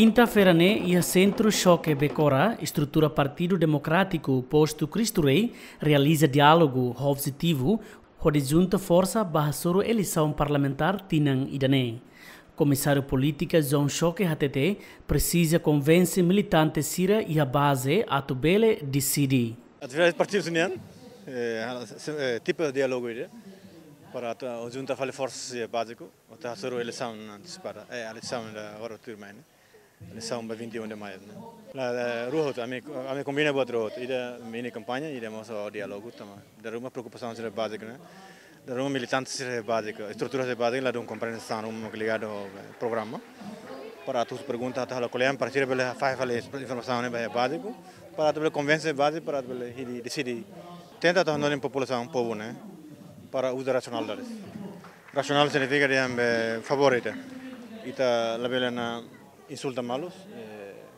Quinta-feira, né, e Centro Choque Becora, estrutura Partido Democrático posto Cristo Rei, realiza diálogo positivo, onde junta força barra sobre eleição parlamentar Tinan Idané. Comissário política João Choque HTT precisa convencer militante Sira e a base ato de Sidi. Através do Partido Tinang, eh, eh, tipo de diálogo, né? para a junta fale força básico, até a eleição antecipada, é eh, a eleição da hora turma, né? sau pe 21 mai. E, la de ruhot, a mí, a mí conviene ruhot. Y de mini campaña y más a diálogo también. De rumbo preocupación e e se básica, ¿no? De rumbo militantes se base estructuras de base la de un comprende un ligado programa. Para tus preguntas, a la colega, para tirar la información informaciones base para tu convencer base para te decidir. Tenta tomar en población un poco, ¿no? Para usar racionalidades. Racional significa, digamos, favorita. Y la vela insultá-los. Eh.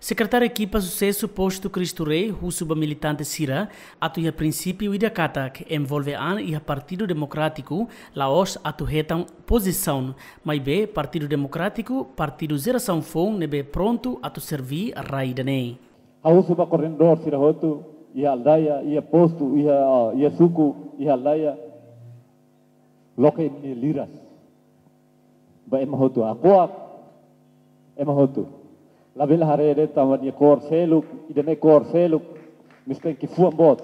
Secretário equipa sucesso posto Cristo Rei, o militante Sira, atu a princípio ida que envolve an a Partido Democrático, Laos atu retam posição, mas be Partido Democrático, Partido Geração Fon, nebe pronto atu servi servir A uso ba corredor Sira Hotu, ia aldeia, ia posto, e a suco, ia aldeia, loca em liras. Ba em Hotu, akoak, ema hotu labil harede tamat i kor seluk ne kor seluk misten ki fuam bot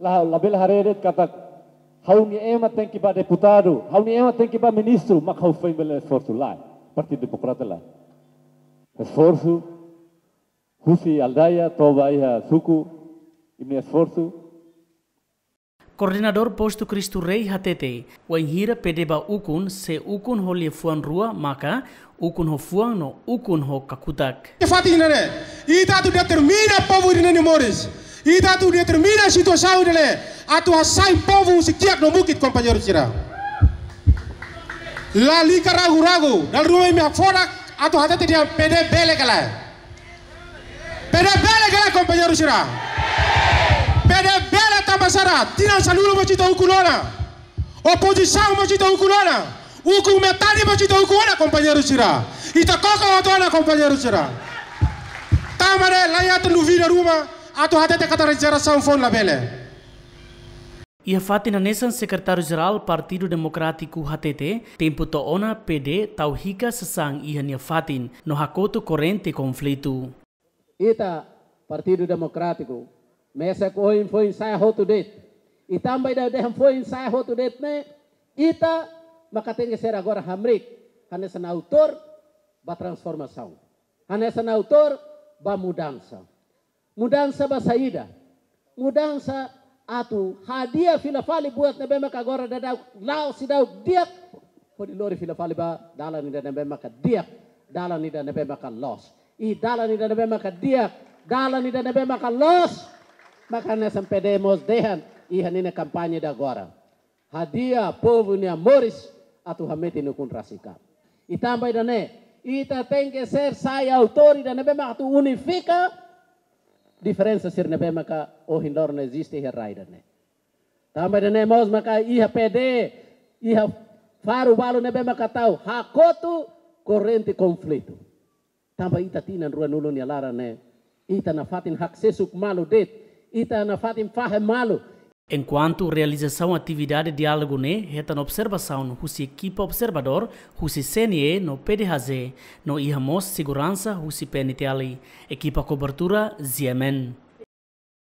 la labil de kata hau ni ema ten ki ba deputado hau ni ema ten ki ba ministro mak hau fein bele esforço la partido democrata la esforzu husi aldaya toba iha suku ini esforzu Koordinator Postu Kristu Rei HTT, wainhira pedeba ukun se ukun ho lia fuan rua maka ukun ho fuan no ukun ho kakutak. Fati nene, ita tu determina povo de nene mores, ita tu situ situação Nene, atu asai povo sikiak no mukit companheiro tira. La lika ragu ragu, dal rumah mi akfora, atu HTT dia pede bele kala. Pede bele kala companheiro tira. Pede bele pasara, tina saluro machito ukulona. Oposição machito ukulona. Uku metani machito ukulona, companheiro ita koko odona, companheiro sira, Tamare, laiata no vira ruma, ato hatete catarização fon bele. Ia Fatina Nesan sekretaris jeral Partido Demokratiku HTT, tempo ona PD hika sesang iha nia Fatin, no hakoto korente konflitu. Ita Partido Demokratiku. Mesa koin foi saya ho to date. Itambay e da deham foi saya ho to date ne. Ita makateng ser agora hamrik. Hanesa na autor ba transformação. Hanesa na autor ba mudansa. Mudansa ba saída. mudansa atu hadia filafali buat na maka agora da lao dia, diak. di lori filafali ba dala ni da maka diak. dala ni da maka los. I dala ni da maka diak. dala ni da maka los. Makana sampedemos dehan iya nina kampanye da agora. Hadia povo ni amores atu hamete no kunrasika. E também dané, ita tem ser saya autor da nebe atu unifica diferença ser nebema ka o hindor não existe iha raida né. Também dané mos maka iha pede iha faru balu nebe maka tau hakotu korenti conflito. Também ita tina rua nulo ni alara né. Ita na fatin sesuk malu det Enquanto realização atividade diálogo ne na observação husi equipa observador husi CNE no PDHZ no Ihamos Segurança husi PNTLI equipa cobertura Ziemen.